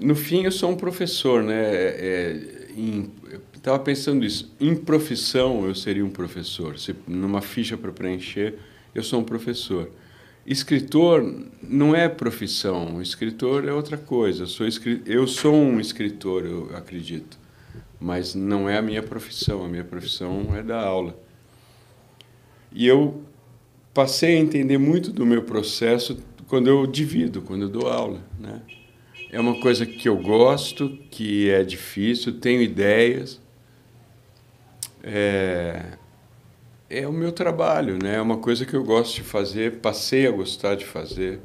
No fim, eu sou um professor, né? É, é Estava pensando isso. Em profissão, eu seria um professor. Se, numa ficha para preencher, eu sou um professor. Escritor não é profissão. Escritor é outra coisa. Eu sou, eu sou um escritor, eu acredito. Mas não é a minha profissão. A minha profissão é da aula. E eu passei a entender muito do meu processo quando eu divido, quando eu dou aula, né? É uma coisa que eu gosto, que é difícil, tenho ideias. É, é o meu trabalho, né? É uma coisa que eu gosto de fazer, passei a gostar de fazer.